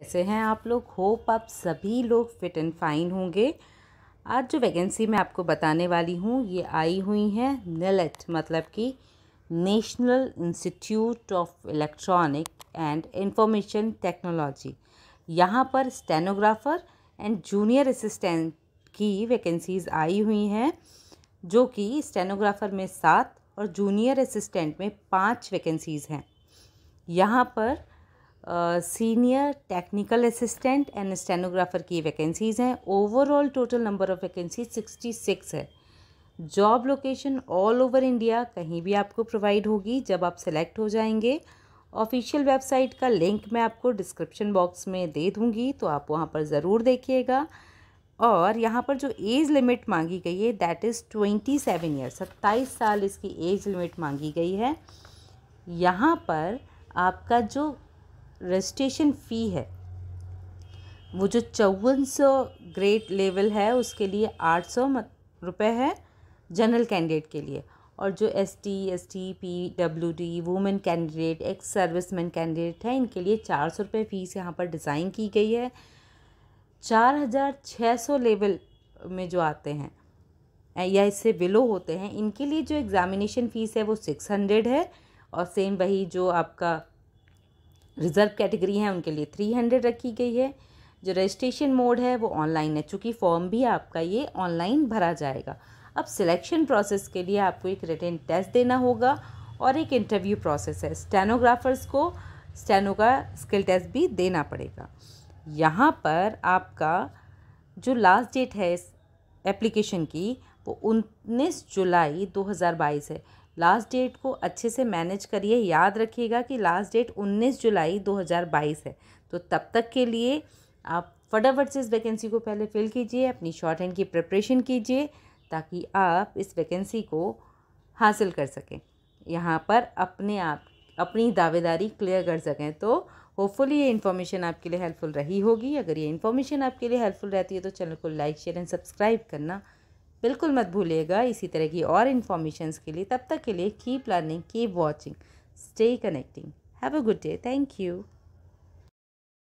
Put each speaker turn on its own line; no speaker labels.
कैसे हैं आप लोग होप आप सभी लोग फिट एंड फाइन होंगे आज जो वैकेंसी मैं आपको बताने वाली हूँ ये आई हुई हैं नेलेट e मतलब कि national institute of electronic and information technology यहाँ पर स्टेनोग्राफर एंड जूनियर असिस्टेंट की वैकेंसीज़ आई हुई हैं जो कि स्टेनोग्राफर में सात और जूनियर असिस्टेंट में पाँच वैकेंसीज़ हैं यहाँ पर senior technical assistant and stenographer की वैकेंसीज़ हैं overall total number of vacancy sixty six है job location all over India कहीं भी आपको प्रोवाइड होगी जब आप सेलेक्ट हो जाएंगे ऑफिशियल वेबसाइट का लिंक मैं आपको डिस्क्रिप्शन बॉक्स में दे दूँगी तो आप वहाँ पर ज़रूर देखिएगा और यहाँ पर जो एज लिमिट मांगी गई है that is twenty seven year सत्ताईस साल इसकी एज लिमिट मांगी गई है यहाँ पर आपका जो रजिस्ट्रेशन फ़ी है वो जो चौवन सौ ग्रेड लेवल है उसके लिए आठ सौ रुपये है जनरल कैंडिडेट के लिए और जो S T S T P W D women candidate ex serviceman candidate है इनके लिए चार सौ रुपये फ़ीस यहाँ पर डिज़ाइन की गई है चार हज़ार छः सौ लेवल में जो आते हैं या इससे बिलो होते हैं इनके लिए जो एग्ज़ामिनेशन फ़ीस है वो सिक्स हंड्रेड है और सेम वही जो आपका रिज़र्व कैटेगरी हैं उनके लिए थ्री हंड्रेड रखी गई है जो रजिस्ट्रेशन मोड है वो ऑनलाइन है चूँकि फॉर्म भी आपका ये ऑनलाइन भरा जाएगा अब सिलेक्शन प्रोसेस के लिए आपको एक रिटर्न टेस्ट देना होगा और एक इंटरव्यू प्रोसेस है स्टेनोग्राफर्स को स्टेनो का स्किल टेस्ट भी देना पड़ेगा यहाँ पर आपका जो लास्ट डेट है इस एप्लीकेशन की वो उन्नीस जुलाई 2022 है लास्ट डेट को अच्छे से मैनेज करिए याद रखिएगा कि लास्ट डेट 19 जुलाई 2022 है तो तब तक के लिए आप फटाफट से इस वैकेंसी को पहले फिल कीजिए अपनी शॉर्ट हैंड की प्रिपरेशन कीजिए ताकि आप इस वैकेंसी को हासिल कर सकें यहाँ पर अपने आप अपनी दावेदारी क्लियर कर सकें तो होपफुली ये इन्फॉर्मेशन आपके लिए हेल्पफुल रही होगी अगर ये इन्फॉर्मेशन आपके लिए हेल्पफुल रहती है तो चैनल को लाइक शेयर एंड सब्सक्राइब करना बिल्कुल मत भूलिएगा इसी तरह की और इन्फॉर्मेशन के लिए तब तक के लिए keep learning keep watching stay connecting have a good day thank you